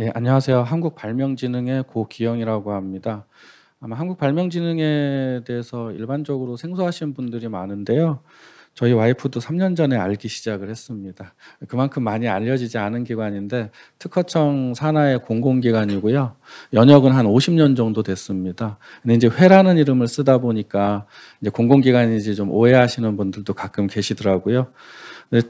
예, 안녕하세요. 한국발명진흥의 고기영이라고 합니다. 아마 한국발명진흥에 대해서 일반적으로 생소하신 분들이 많은데요. 저희 와이프도 3년 전에 알기 시작을 했습니다. 그만큼 많이 알려지지 않은 기관인데 특허청 산하의 공공기관이고요. 연역은 한 50년 정도 됐습니다. 근데 이제 회라는 이름을 쓰다 보니까 이제 공공기관인지 좀 오해하시는 분들도 가끔 계시더라고요.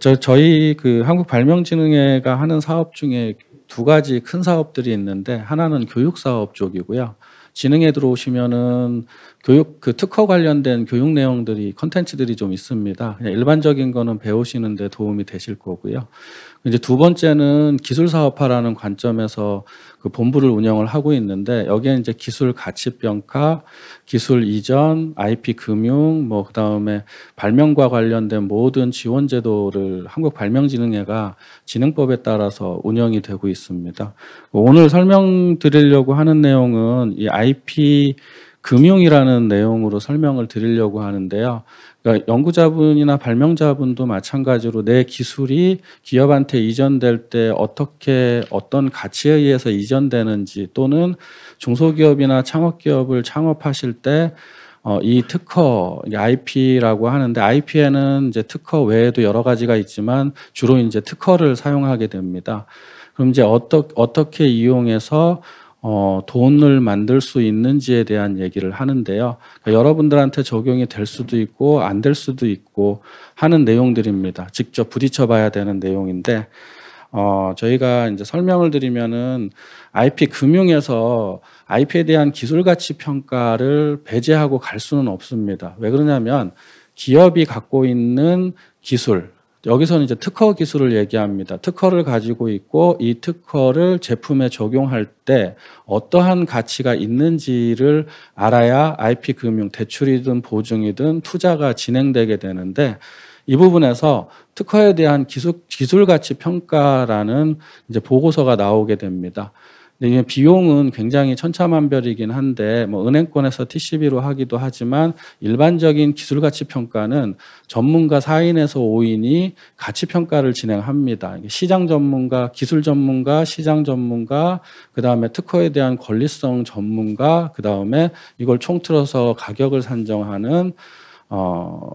저, 저희 그 한국발명진흥회가 하는 사업 중에 두 가지 큰 사업들이 있는데 하나는 교육 사업 쪽이고요. 지능에 들어오시면은 교육 그 특허 관련된 교육 내용들이 컨텐츠들이 좀 있습니다. 일반적인 거는 배우시는데 도움이 되실 거고요. 이제 두 번째는 기술 사업화라는 관점에서 그 본부를 운영을 하고 있는데 여기에 이제 기술 가치 평가, 기술 이전, IP 금융 뭐 그다음에 발명과 관련된 모든 지원 제도를 한국 발명진흥회가 진흥법에 따라서 운영이 되고 있습니다. 오늘 설명드리려고 하는 내용은 이 IP 금융이라는 내용으로 설명을 드리려고 하는데요. 그러니까 연구자분이나 발명자분도 마찬가지로 내 기술이 기업한테 이전될 때 어떻게 어떤 가치에 의해서 이전되는지 또는 중소기업이나 창업기업을 창업하실 때 어, 이 특허, IP라고 하는데 IP에는 이제 특허 외에도 여러 가지가 있지만 주로 이제 특허를 사용하게 됩니다. 그럼 이제 어떠, 어떻게 이용해서 어, 돈을 만들 수 있는지에 대한 얘기를 하는데요. 그러니까 여러분들한테 적용이 될 수도 있고 안 될 수도 있고 하는 내용들입니다. 직접 부딪혀 봐야 되는 내용인데 어, 저희가 이제 설명을 드리면은 IP 금융에서 IP에 대한 기술 가치 평가를 배제하고 갈 수는 없습니다. 왜 그러냐면 기업이 갖고 있는 기술 여기서는 이제 특허 기술을 얘기합니다. 특허를 가지고 있고 이 특허를 제품에 적용할 때 어떠한 가치가 있는지를 알아야 IP 금융 대출이든 보증이든 투자가 진행되게 되는데 이 부분에서 특허에 대한 기술, 기술 가치 평가라는 이제 보고서가 나오게 됩니다. 이게 비용은 굉장히 천차만별이긴 한데 뭐 은행권에서 TCB로 하기도 하지만 일반적인 기술 가치 평가는 전문가 4인에서 5인이 가치 평가를 진행합니다. 시장 전문가, 기술 전문가, 시장 전문가, 그다음에 특허에 대한 권리성 전문가, 그다음에 이걸 총틀어서 가격을 산정하는 어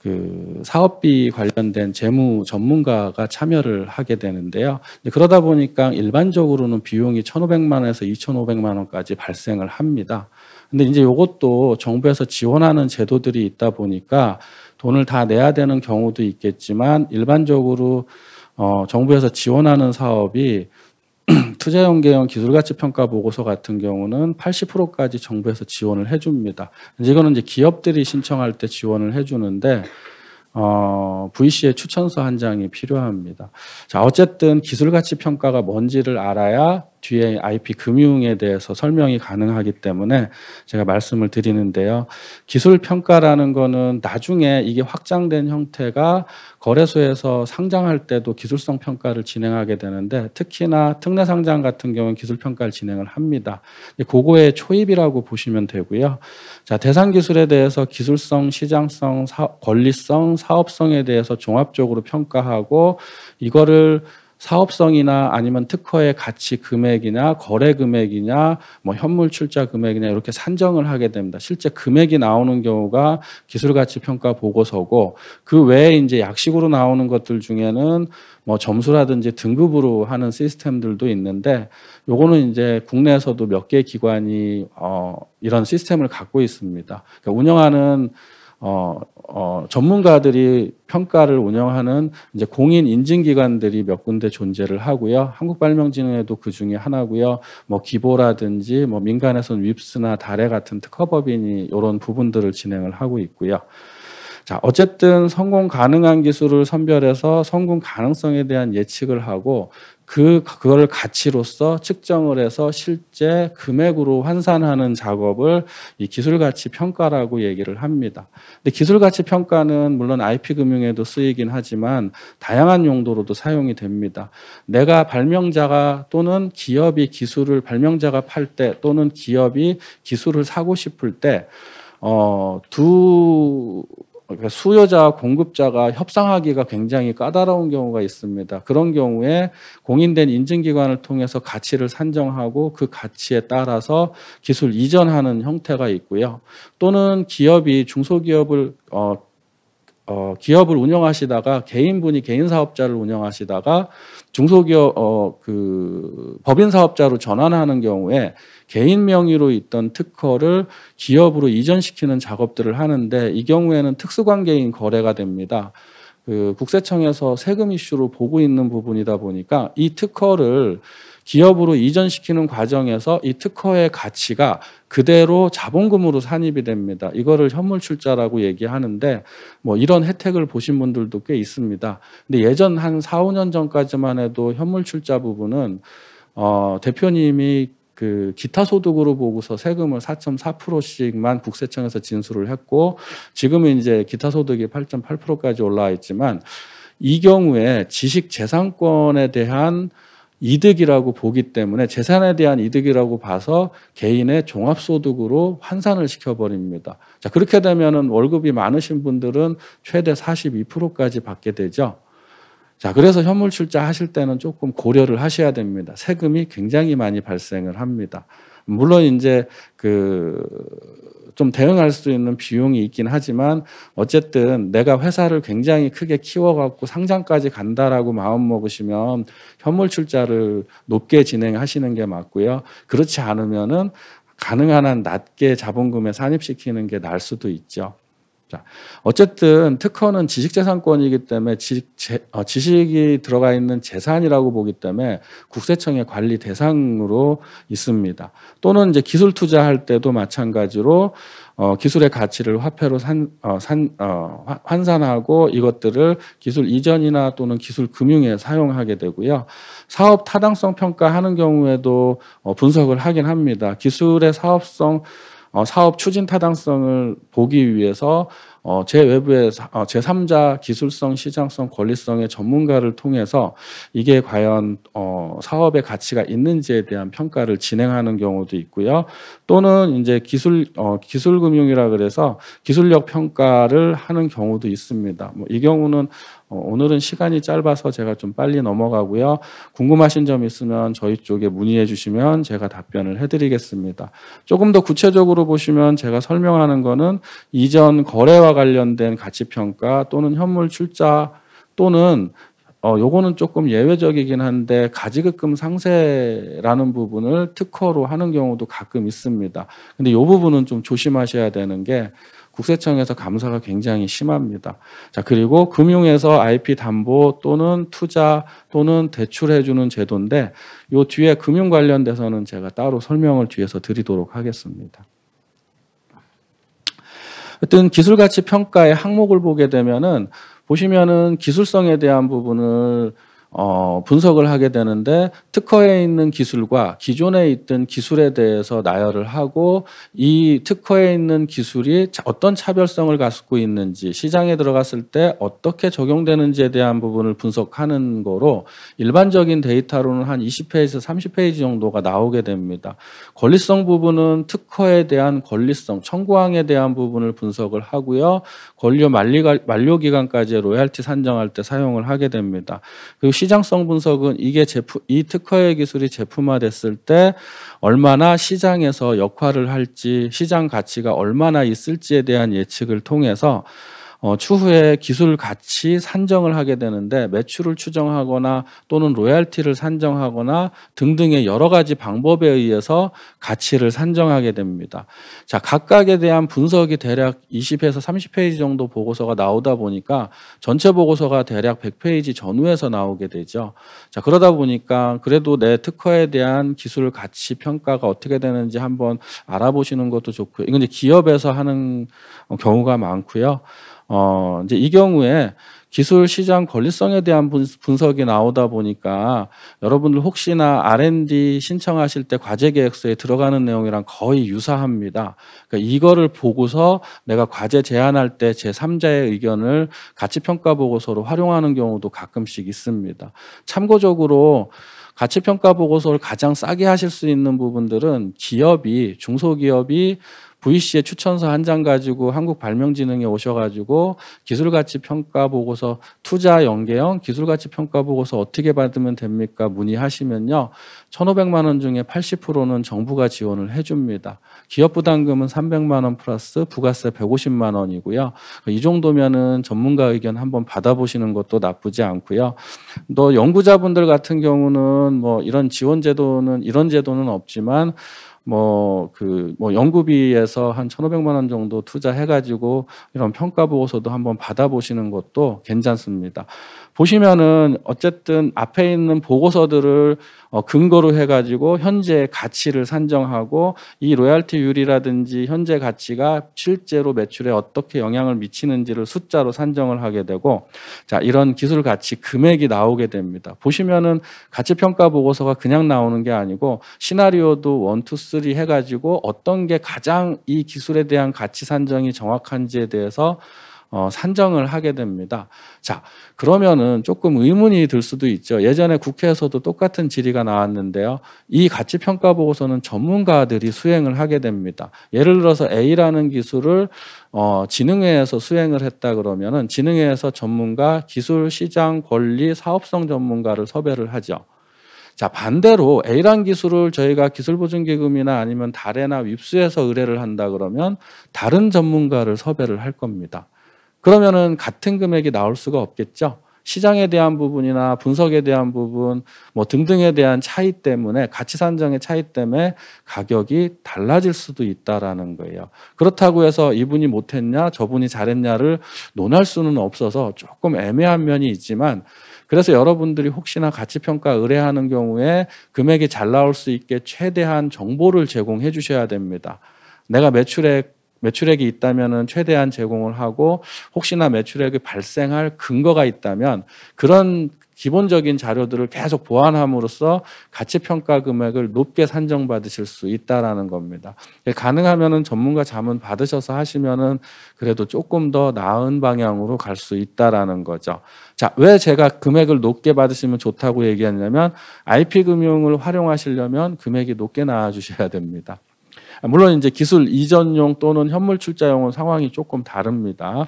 그 사업비 관련된 재무 전문가가 참여를 하게 되는데요. 그러다 보니까 일반적으로는 비용이 1,500만 원에서 2,500만 원까지 발생을 합니다. 근데 이제 이것도 정부에서 지원하는 제도들이 있다 보니까 돈을 다 내야 되는 경우도 있겠지만 일반적으로 어 정부에서 지원하는 사업이 투자용계형 기술가치평가 보고서 같은 경우는 80%까지 정부에서 지원을 해줍니다. 이제 이거는 이제 기업들이 신청할 때 지원을 해주는데 어, VC의 추천서 한 장이 필요합니다. 자, 어쨌든 기술가치평가가 뭔지를 알아야 뒤에 IP 금융에 대해서 설명이 가능하기 때문에 제가 말씀을 드리는데요. 기술 평가라는 거는 나중에 이게 확장된 형태가 거래소에서 상장할 때도 기술성 평가를 진행하게 되는데 특히나 특례 상장 같은 경우는 기술 평가를 진행을 합니다. 고거의 초입이라고 보시면 되고요. 자, 대상 기술에 대해서 기술성, 시장성, 사, 권리성, 사업성에 대해서 종합적으로 평가하고 이거를 사업성이나 아니면 특허의 가치 금액이나 거래 금액이냐 뭐 현물 출자 금액이냐 이렇게 산정을 하게 됩니다. 실제 금액이 나오는 경우가 기술 가치 평가 보고서고 그 외에 이제 약식으로 나오는 것들 중에는 뭐 점수라든지 등급으로 하는 시스템들도 있는데 요거는 이제 국내에서도 몇 개 기관이 어 이런 시스템을 갖고 있습니다. 그러니까 운영하는 어, 어, 전문가들이 평가를 운영하는 이제 공인 인증기관들이 몇 군데 존재를 하고요. 한국발명진흥회도 그 중에 하나고요. 뭐 기보라든지 뭐 민간에서는 윕스나 달에 같은 특허법인이 이런 부분들을 진행을 하고 있고요. 자, 어쨌든 성공 가능한 기술을 선별해서 성공 가능성에 대한 예측을 하고 그 그거를 가치로서 측정을 해서 실제 금액으로 환산하는 작업을 이 기술 가치 평가라고 얘기를 합니다. 근데 기술 가치 평가는 물론 IP 금융에도 쓰이긴 하지만 다양한 용도로도 사용이 됩니다. 내가 발명자가 또는 기업이 기술을 발명자가 팔 때 또는 기업이 기술을 사고 싶을 때 어두 그러니까 수요자와 공급자가 협상하기가 굉장히 까다로운 경우가 있습니다. 그런 경우에 공인된 인증기관을 통해서 가치를 산정하고 그 가치에 따라서 기술 이전하는 형태가 있고요. 또는 기업이 중소기업을 어, 어, 기업을 운영하시다가 개인분이 개인 사업자를 운영하시다가 중소기업 어, 그 법인 사업자로 전환하는 경우에 개인 명의로 있던 특허를 기업으로 이전시키는 작업들을 하는데 이 경우에는 특수관계인 거래가 됩니다. 그 국세청에서 세금 이슈로 보고 있는 부분이다 보니까 이 특허를 기업으로 이전시키는 과정에서 이 특허의 가치가 그대로 자본금으로 산입이 됩니다. 이거를 현물출자라고 얘기하는데 뭐 이런 혜택을 보신 분들도 꽤 있습니다. 근데 예전 한 4, 5년 전까지만 해도 현물출자 부분은 어, 대표님이 그 기타 소득으로 보고서 세금을 4.4%씩만 국세청에서 진술을 했고 지금은 이제 기타 소득이 8.8%까지 올라와 있지만 이 경우에 지식 재산권에 대한 이득이라고 보기 때문에 재산에 대한 이득이라고 봐서 개인의 종합소득으로 환산을 시켜버립니다. 자, 그렇게 되면은 월급이 많으신 분들은 최대 42%까지 받게 되죠. 자, 그래서 현물출자 하실 때는 조금 고려를 하셔야 됩니다. 세금이 굉장히 많이 발생을 합니다. 물론 이제 그좀 대응할 수 있는 비용이 있긴 하지만 어쨌든 내가 회사를 굉장히 크게 키워갖고 상장까지 간다라고 마음먹으시면 현물 출자를 높게 진행하시는 게 맞고요. 그렇지 않으면은 가능한 한 낮게 자본금에 산입시키는 게 나을 수도 있죠. 자, 어쨌든 특허는 지식재산권이기 때문에 지식, 재, 어, 지식이 들어가 있는 재산이라고 보기 때문에 국세청의 관리 대상으로 있습니다. 또는 이제 기술 투자할 때도 마찬가지로 어, 기술의 가치를 화폐로 산, 어, 산, 어, 환산하고 이것들을 기술 이전이나 또는 기술 금융에 사용하게 되고요. 사업 타당성 평가하는 경우에도 어, 분석을 하긴 합니다. 기술의 사업성 어, 사업 추진 타당성을 보기 위해서 어, 제 외부의 어, 제 3자 기술성, 시장성, 권리성의 전문가를 통해서 이게 과연 어, 사업의 가치가 있는지에 대한 평가를 진행하는 경우도 있고요. 또는 이제 기술 어, 기술금융이라 그래서 기술력 평가를 하는 경우도 있습니다. 뭐이 경우는 어, 오늘은 시간이 짧아서 제가 좀 빨리 넘어가고요. 궁금하신 점 있으면 저희 쪽에 문의해 주시면 제가 답변을 해드리겠습니다. 조금 더 구체적으로 보시면 제가 설명하는 거는 이전 거래와 관련된 가치평가 또는 현물 출자 또는 어, 요거는 조금 예외적이긴 한데 가지급금 상세라는 부분을 특허로 하는 경우도 가끔 있습니다. 근데 요 부분은 좀 조심하셔야 되는 게 국세청에서 감사가 굉장히 심합니다. 자, 그리고 금융에서 IP 담보 또는 투자 또는 대출해주는 제도인데 요 뒤에 금융 관련돼서는 제가 따로 설명을 뒤에서 드리도록 하겠습니다. 어떤 기술 가치 평가의 항목을 보게 되면은 보시면은 기술성에 대한 부분을 어, 분석을 하게 되는데 특허에 있는 기술과 기존에 있던 기술에 대해서 나열을 하고 이 특허에 있는 기술이 어떤 차별성을 갖고 있는지 시장에 들어갔을 때 어떻게 적용되는지에 대한 부분을 분석하는 거로 일반적인 데이터로는 한 20페이지에서 30페이지 정도가 나오게 됩니다. 권리성 부분은 특허에 대한 권리성, 청구항에 대한 부분을 분석을 하고요. 권리 만료 기간까지 로얄티 산정할 때 사용을 하게 됩니다. 그리고 시장성 분석은 이게 제품 이 특허의 기술이 제품화됐을 때 얼마나 시장에서 역할을 할지 시장 가치가 얼마나 있을지에 대한 예측을 통해서 어, 추후에 기술 가치 산정을 하게 되는데 매출을 추정하거나 또는 로얄티를 산정하거나 등등의 여러 가지 방법에 의해서 가치를 산정하게 됩니다. 자, 각각에 대한 분석이 대략 20에서 30페이지 정도 보고서가 나오다 보니까 전체 보고서가 대략 100페이지 전후에서 나오게 되죠. 자, 그러다 보니까 그래도 내 특허에 대한 기술 가치 평가가 어떻게 되는지 한번 알아보시는 것도 좋고요. 이건 이제 기업에서 하는 경우가 많고요. 어, 이제 이 경우에 기술 시장 권리성에 대한 분석이 나오다 보니까 여러분들 혹시나 R&D 신청하실 때 과제 계획서에 들어가는 내용이랑 거의 유사합니다. 그러니까 이거를 보고서 내가 과제 제안할 때 제 3자의 의견을 가치 평가 보고서로 활용하는 경우도 가끔씩 있습니다. 참고적으로 가치 평가 보고서를 가장 싸게 하실 수 있는 부분들은 기업이 중소기업이 VC의 추천서 한 장 가지고 한국발명진흥에 오셔가지고 기술가치 평가 보고서 투자 연계형 기술가치 평가 보고서 어떻게 받으면 됩니까? 문의하시면요. 1,500만 원 중에 80%는 정부가 지원을 해줍니다. 기업 부담금은 300만 원 플러스 부가세 150만 원이고요. 이 정도면은 전문가 의견 한번 받아보시는 것도 나쁘지 않고요. 또 연구자분들 같은 경우는 뭐 이런 지원 제도는 이런 제도는 없지만 뭐그뭐 그 뭐 연구비에서 한1 5 0 0만원 정도 투자해가지고 이런 평가 보고서도 한번 받아보시는 것도 괜찮습니다. 보시면은 어쨌든 앞에 있는 보고서들을 어, 근거로 해가지고 현재 가치를 산정하고 이로얄티율이라든지 현재 가치가 실제로 매출에 어떻게 영향을 미치는지를 숫자로 산정을 하게 되고 자 이런 기술 가치 금액이 나오게 됩니다. 보시면은 가치 평가 보고서가 그냥 나오는 게 아니고 시나리오도 원, 투, 쓰리 해가지고 어떤 게 가장 이 기술에 대한 가치 산정이 정확한지에 대해서 어, 산정을 하게 됩니다. 자, 그러면은 조금 의문이 들 수도 있죠. 예전에 국회에서도 똑같은 질의가 나왔는데요. 이 가치 평가 보고서는 전문가들이 수행을 하게 됩니다. 예를 들어서 A라는 기술을 어, 진흥회에서 수행을 했다 그러면은 지능회에서 전문가, 기술, 시장, 권리, 사업성 전문가를 섭외를 하죠. 자, 반대로 A란 기술을 저희가 기술보증기금이나 아니면 달에나 윕스에서 의뢰를 한다 그러면 다른 전문가를 섭외를 할 겁니다. 그러면은 같은 금액이 나올 수가 없겠죠. 시장에 대한 부분이나 분석에 대한 부분 뭐 등등에 대한 차이 때문에 가치 산정의 차이 때문에 가격이 달라질 수도 있다라는 거예요. 그렇다고 해서 이분이 못했냐 저분이 잘했냐를 논할 수는 없어서 조금 애매한 면이 있지만 그래서 여러분들이 혹시나 가치평가 의뢰하는 경우에 금액이 잘 나올 수 있게 최대한 정보를 제공해 주셔야 됩니다. 내가 매출액 매출액이 있다면은 최대한 제공을 하고 혹시나 매출액이 발생할 근거가 있다면 그런 기본적인 자료들을 계속 보완함으로써 가치 평가 금액을 높게 산정받으실 수 있다라는 겁니다. 예, 가능하면은 전문가 자문 받으셔서 하시면은 그래도 조금 더 나은 방향으로 갈 수 있다라는 거죠. 자, 왜 제가 금액을 높게 받으시면 좋다고 얘기하냐면 IP 금융을 활용하시려면 금액이 높게 나와 주셔야 됩니다. 물론 이제 기술 이전용 또는 현물 출자용은 상황이 조금 다릅니다.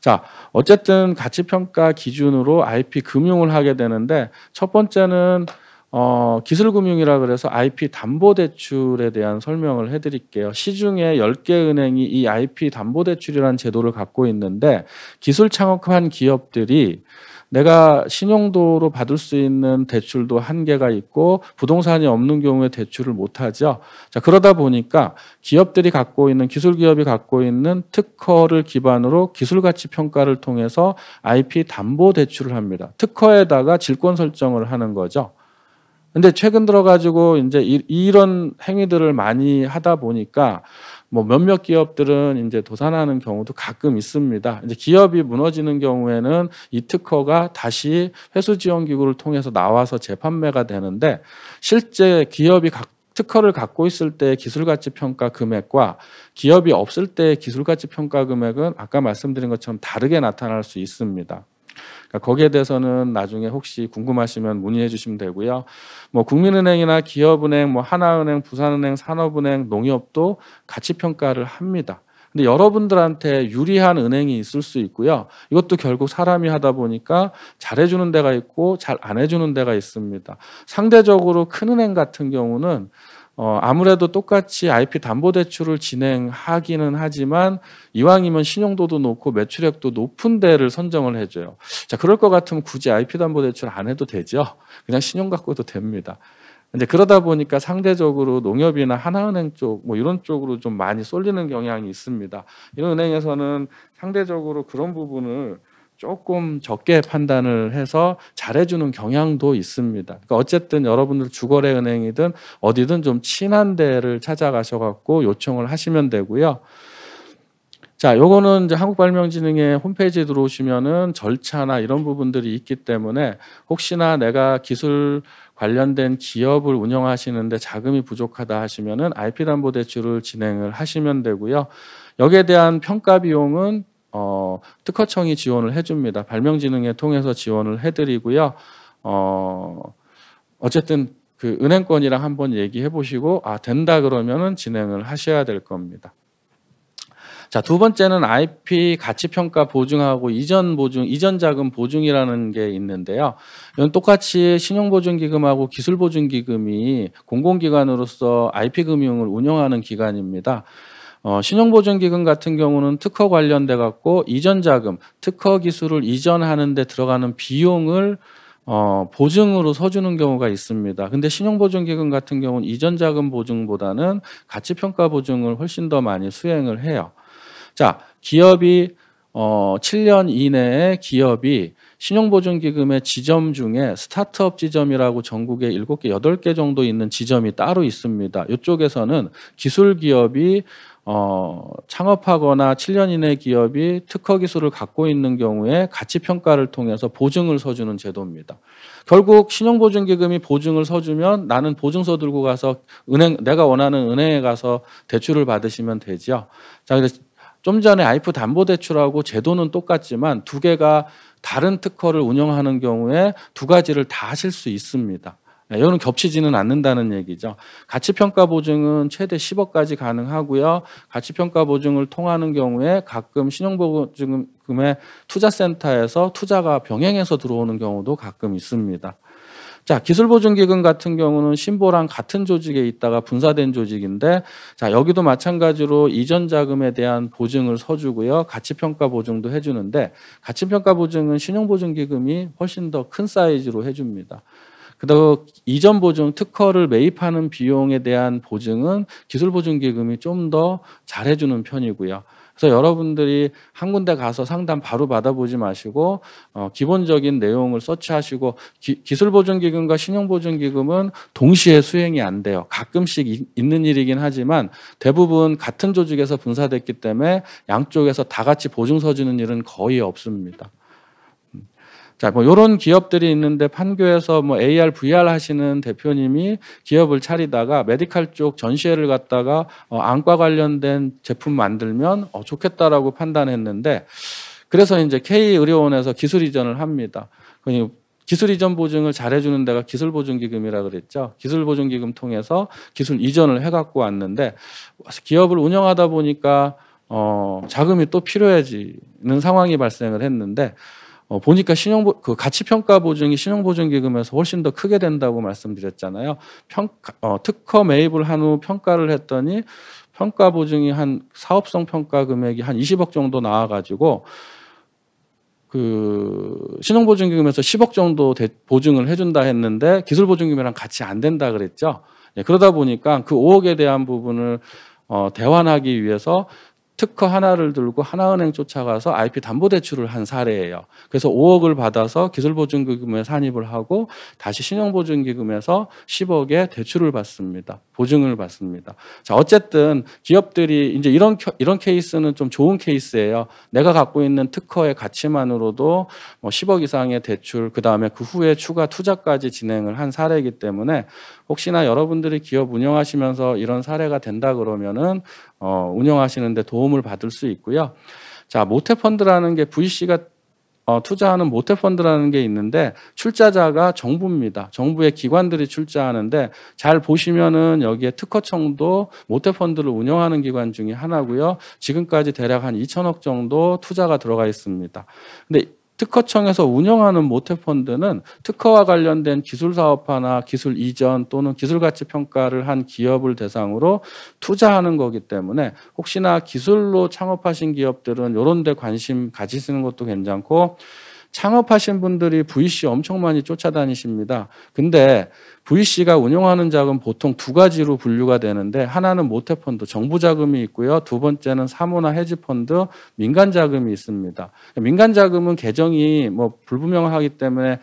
자, 어쨌든 가치 평가 기준으로 IP 금융을 하게 되는데 첫 번째는 어, 기술금융이라 그래서 IP 담보대출에 대한 설명을 해드릴게요. 시중에 10개 은행이 이 IP 담보대출이라는 제도를 갖고 있는데 기술 창업한 기업들이 내가 신용도로 받을 수 있는 대출도 한계가 있고 부동산이 없는 경우에 대출을 못 하죠. 자, 그러다 보니까 기업들이 갖고 있는 기술 기업이 갖고 있는 특허를 기반으로 기술 가치 평가를 통해서 IP 담보 대출을 합니다. 특허에다가 질권 설정을 하는 거죠. 근데 최근 들어가지고 이제 이, 런 행위들을 많이 하다 보니까 뭐 몇몇 기업들은 이제 도산하는 경우도 가끔 있습니다. 이제 기업이 무너지는 경우에는 이 특허가 다시 회수 지원 기구를 통해서 나와서 재판매가 되는데 실제 기업이 각 특허를 갖고 있을 때 기술가치 평가 금액과 기업이 없을 때 기술가치 평가 금액은 아까 말씀드린 것처럼 다르게 나타날 수 있습니다. 그러니까 거기에 대해서는 나중에 혹시 궁금하시면 문의해 주시면 되고요. 뭐 국민은행이나 기업은행, 뭐 하나은행, 부산은행, 산업은행, 농협도 가치 평가를 합니다. 근데 여러분들한테 유리한 은행이 있을 수 있고요. 이것도 결국 사람이 하다 보니까 잘해주는 데가 있고 잘 안 해주는 데가 있습니다. 상대적으로 큰 은행 같은 경우는 어, 아무래도 똑같이 IP 담보대출을 진행하기는 하지만 이왕이면 신용도도 높고 매출액도 높은 데를 선정을 해줘요. 자, 그럴 것 같으면 굳이 IP 담보대출 안 해도 되죠. 그냥 신용 갖고도 됩니다. 이제 그러다 보니까 상대적으로 농협이나 하나은행 쪽 뭐 이런 쪽으로 좀 많이 쏠리는 경향이 있습니다. 이런 은행에서는 상대적으로 그런 부분을 조금 적게 판단을 해서 잘해주는 경향도 있습니다. 그러니까 어쨌든 여러분들 주거래 은행이든 어디든 좀 친한 데를 찾아가셔갖고 요청을 하시면 되고요. 자, 요거는 이제 한국발명진흥의 홈페이지에 들어오시면은 절차나 이런 부분들이 있기 때문에 혹시나 내가 기술 관련된 기업을 운영하시는데 자금이 부족하다 하시면은 IP담보대출을 진행을 하시면 되고요. 여기에 대한 평가 비용은 어, 특허청이 지원을 해줍니다. 발명진흥에 통해서 지원을 해드리고요. 어, 어쨌든 그 은행권이랑 한번 얘기해 보시고 아 된다 그러면은 진행을 하셔야 될 겁니다. 자, 두 번째는 IP 가치 평가 보증하고 이전 보증, 이전 자금 보증이라는 게 있는데요. 이건 똑같이 신용 보증 기금하고 기술 보증 기금이 공공기관으로서 IP 금융을 운영하는 기관입니다. 어, 신용보증기금 같은 경우는 특허 관련돼 갖고 이전 자금, 특허 기술을 이전하는데 들어가는 비용을 어, 보증으로 서주는 경우가 있습니다. 근데 신용보증기금 같은 경우는 이전 자금 보증보다는 가치평가 보증을 훨씬 더 많이 수행을 해요. 자, 기업이 어, 7년 이내에 기업이 신용보증기금의 지점 중에 스타트업 지점이라고 전국에 7개, 8개 정도 있는 지점이 따로 있습니다. 이쪽에서는 기술기업이 어, 창업하거나 7년 이내 기업이 특허 기술을 갖고 있는 경우에 가치 평가를 통해서 보증을 서주는 제도입니다. 결국 신용보증기금이 보증을 서주면 나는 보증서 들고 가서 은행 내가 원하는 은행에 가서 대출을 받으시면 되죠. 자, 좀 전에 아이프 담보대출하고 제도는 똑같지만 두 개가 다른 특허를 운영하는 경우에 두 가지를 다 하실 수 있습니다. 네, 이거는 겹치지는 않는다는 얘기죠. 가치평가 보증은 최대 10억까지 가능하고요. 가치평가 보증을 통하는 경우에 가끔 신용보증금의 투자센터에서 투자가 병행해서 들어오는 경우도 가끔 있습니다. 자, 기술보증기금 같은 경우는 신보랑 같은 조직에 있다가 분사된 조직인데, 자, 여기도 마찬가지로 이전 자금에 대한 보증을 서주고요. 가치평가 보증도 해주는데, 가치평가 보증은 신용보증기금이 훨씬 더 큰 사이즈로 해줍니다. 그리고 이전 보증 특허를 매입하는 비용에 대한 보증은 기술 보증 기금이 좀 더 잘해주는 편이고요. 그래서 여러분들이 한 군데 가서 상담 바로 받아보지 마시고 어, 기본적인 내용을 서치하시고 기, 술보증기금과 신용보증기금은 동시에 수행이 안 돼요. 가끔씩 이, 있는 일이긴 하지만 대부분 같은 조직에서 분사됐기 때문에 양쪽에서 다 같이 보증 서주는 일은 거의 없습니다. 자, 뭐 요런 기업들이 있는데 판교에서 뭐 AR, VR 하시는 대표님이 기업을 차리다가 메디칼 쪽 전시회를 갔다가 어, 안과 관련된 제품 만들면 어, 좋겠다라고 판단했는데 그래서 이제 K의료원에서 기술 이전을 합니다. 그 기술 이전 보증을 잘해주는 데가 기술 보증기금이라 그랬죠. 기술 보증기금 통해서 기술 이전을 해갖고 왔는데 기업을 운영하다 보니까 어, 자금이 또 필요해지는 상황이 발생을 했는데 어, 보니까 신용 그 가치 평가 보증이 신용 보증 기금에서 훨씬 더 크게 된다고 말씀드렸잖아요. 평가 어, 특허 매입을 한 후 평가를 했더니 평가 보증이 한 사업성 평가 금액이 한 20억 정도 나와 가지고 그 신용 보증 기금에서 10억 정도 대, 보증을 해 준다 했는데 기술 보증 금이랑 같이 안 된다 그랬죠. 예, 그러다 보니까 그 5억에 대한 부분을 어, 대환하기 위해서 특허 하나를 들고 하나은행 쫓아가서 IP 담보 대출을 한 사례예요. 그래서 5억을 받아서 기술보증기금에 산입을 하고 다시 신용보증기금에서 10억의 대출을 받습니다. 보증을 받습니다. 자, 어쨌든 기업들이 이제 이런 이런 케이스는 좀 좋은 케이스예요. 내가 갖고 있는 특허의 가치만으로도 뭐 10억 이상의 대출, 그 다음에 그 후에 추가 투자까지 진행을 한 사례이기 때문에 혹시나 여러분들이 기업 운영하시면서 이런 사례가 된다 그러면은 어, 운영하시는데 도움을 받을 수 있고요. 자 모태펀드라는 게 VC가 어, 투자하는 모태펀드라는 게 있는데 출자자가 정부입니다. 정부의 기관들이 출자하는데 잘 보시면은 여기에 특허청도 모태펀드를 운영하는 기관 중에 하나고요. 지금까지 대략 한 2천억 정도 투자가 들어가 있습니다. 근데 특허청에서 운영하는 모태펀드는 특허와 관련된 기술 사업화나 기술 이전 또는 기술 가치 평가를 한 기업을 대상으로 투자하는 거기 때문에 혹시나 기술로 창업하신 기업들은 이런 데 관심 가지시는 것도 괜찮고 창업하신 분들이 VC 엄청 많이 쫓아다니십니다. 근데 VC가 운영하는 자금 보통 두 가지로 분류가 되는데 하나는 모태펀드, 정부 자금이 있고요. 두 번째는 사모나 해지펀드 민간 자금이 있습니다. 민간 자금은 계정이 뭐 불분명하기 때문에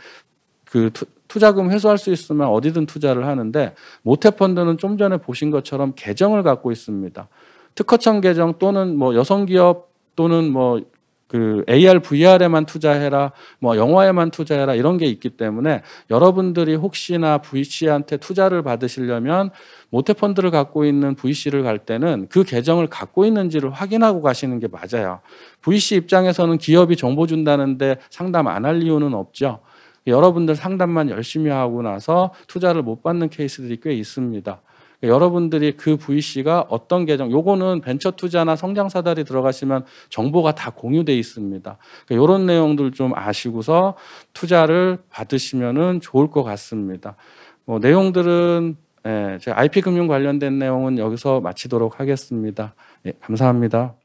그 투자금 회수할 수 있으면 어디든 투자를 하는데 모태펀드는 좀 전에 보신 것처럼 계정을 갖고 있습니다. 특허청 계정 또는 뭐 여성기업 또는 뭐그 AR, VR에만 투자해라, 뭐 영화에만 투자해라 이런 게 있기 때문에 여러분들이 혹시나 VC한테 투자를 받으시려면 모태 펀드를 갖고 있는 VC를 갈 때는 그 계정을 갖고 있는지를 확인하고 가시는 게 맞아요. VC 입장에서는 기업이 정보 준다는데 상담 안 할 이유는 없죠. 여러분들 상담만 열심히 하고 나서 투자를 못 받는 케이스들이 꽤 있습니다. 여러분들이 그 VC가 어떤 계정, 요거는 벤처 투자나 성장 사다리 들어가시면 정보가 다 공유돼 있습니다. 그러니까 이런 내용들 좀 아시고서 투자를 받으시면은 좋을 것 같습니다. 뭐 내용들은 예, 제 IP 금융 관련된 내용은 여기서 마치도록 하겠습니다. 예, 감사합니다.